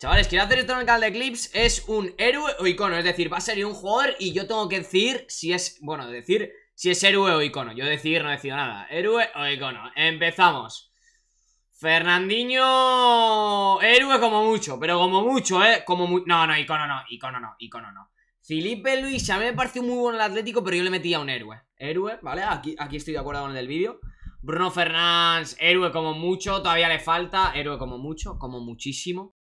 Chavales, quiero hacer esto en el canal de Eclipse Es un héroe o icono, es decir, va a ser un jugador Y yo tengo que decir si es, bueno, decir si es héroe o icono Yo decir, no decido nada, héroe o icono Empezamos Fernandinho Héroe como mucho, pero como mucho, eh Como no, no, icono no, icono no, icono no Felipe Luis, a mí me pareció muy bueno el Atlético Pero yo le metía un héroe, héroe, ¿vale? Aquí, aquí estoy de acuerdo con el del vídeo Bruno Fernández, héroe como mucho, todavía le falta, héroe como mucho, como muchísimo.